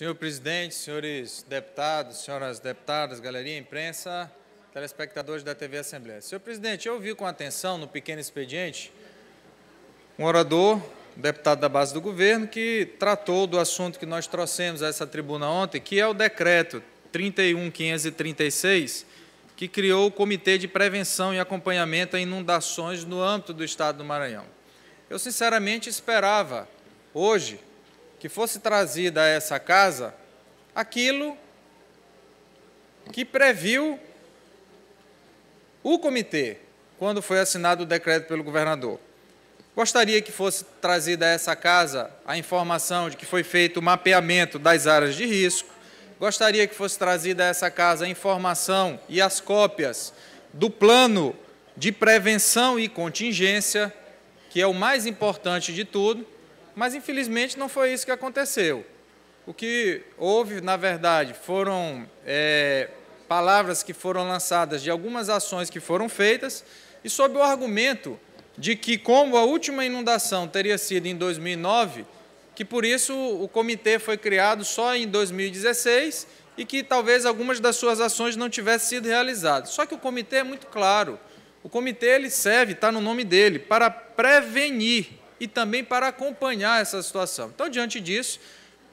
Senhor presidente, senhores deputados, senhoras deputadas, galeria, imprensa, telespectadores da TV Assembleia. Senhor presidente, eu ouvi com atenção no pequeno expediente um orador, deputado da base do governo, que tratou do assunto que nós trouxemos a essa tribuna ontem, que é o decreto 31536, que criou o Comitê de Prevenção e Acompanhamento a Inundações no âmbito do Estado do Maranhão. Eu, sinceramente, esperava hoje que fosse trazida a essa casa aquilo que previu o comitê quando foi assinado o decreto pelo governador. Gostaria que fosse trazida a essa casa a informação de que foi feito o mapeamento das áreas de risco. Gostaria que fosse trazida a essa casa a informação e as cópias do plano de prevenção e contingência, que é o mais importante de tudo, mas, infelizmente, não foi isso que aconteceu. O que houve, na verdade, foram é, palavras que foram lançadas de algumas ações que foram feitas e sob o argumento de que, como a última inundação teria sido em 2009, que por isso o comitê foi criado só em 2016 e que talvez algumas das suas ações não tivessem sido realizadas. Só que o comitê é muito claro. O comitê ele serve, está no nome dele, para prevenir e também para acompanhar essa situação. Então, diante disso,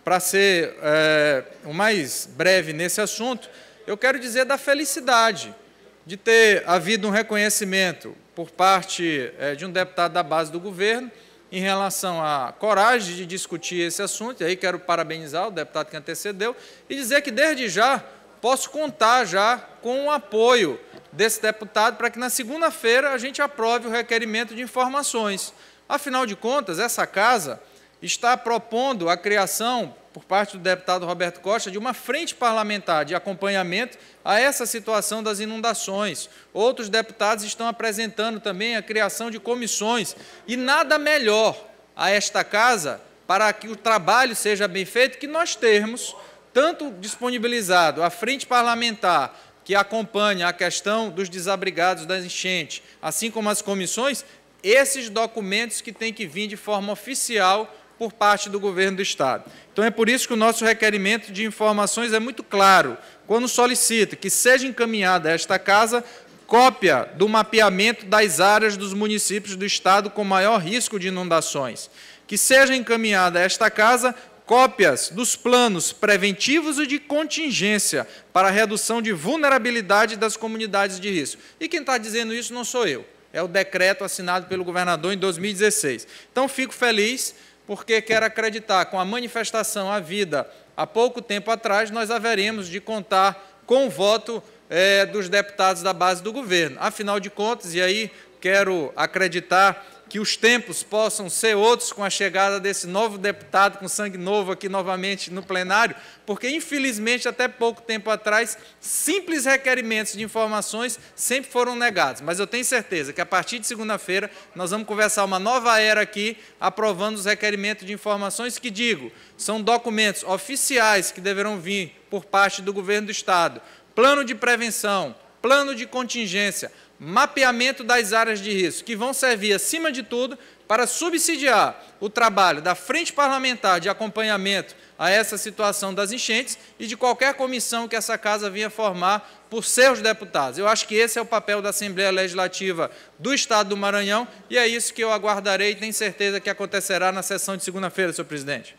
para ser é, o mais breve nesse assunto, eu quero dizer da felicidade de ter havido um reconhecimento por parte é, de um deputado da base do governo em relação à coragem de discutir esse assunto, e aí quero parabenizar o deputado que antecedeu, e dizer que desde já posso contar já com o apoio desse deputado para que na segunda-feira a gente aprove o requerimento de informações. Afinal de contas, essa casa está propondo a criação, por parte do deputado Roberto Costa, de uma frente parlamentar de acompanhamento a essa situação das inundações. Outros deputados estão apresentando também a criação de comissões. E nada melhor a esta casa para que o trabalho seja bem feito que nós termos tanto disponibilizado a frente parlamentar que acompanha a questão dos desabrigados das enchentes, assim como as comissões, esses documentos que têm que vir de forma oficial por parte do governo do Estado. Então, é por isso que o nosso requerimento de informações é muito claro. Quando solicita que seja encaminhada a esta casa cópia do mapeamento das áreas dos municípios do Estado com maior risco de inundações, que seja encaminhada a esta casa cópias dos planos preventivos e de contingência para redução de vulnerabilidade das comunidades de risco. E quem está dizendo isso não sou eu. É o decreto assinado pelo governador em 2016. Então, fico feliz, porque quero acreditar, com a manifestação à vida há pouco tempo atrás, nós haveremos de contar com o voto é, dos deputados da base do governo. Afinal de contas, e aí quero acreditar que os tempos possam ser outros com a chegada desse novo deputado com sangue novo aqui novamente no plenário, porque infelizmente até pouco tempo atrás simples requerimentos de informações sempre foram negados, mas eu tenho certeza que a partir de segunda-feira nós vamos conversar uma nova era aqui, aprovando os requerimentos de informações que digo, são documentos oficiais que deverão vir por parte do governo do estado, plano de prevenção, plano de contingência, mapeamento das áreas de risco, que vão servir, acima de tudo, para subsidiar o trabalho da Frente Parlamentar de acompanhamento a essa situação das enchentes e de qualquer comissão que essa casa vinha formar por seus deputados. Eu acho que esse é o papel da Assembleia Legislativa do Estado do Maranhão e é isso que eu aguardarei e tenho certeza que acontecerá na sessão de segunda-feira, senhor presidente.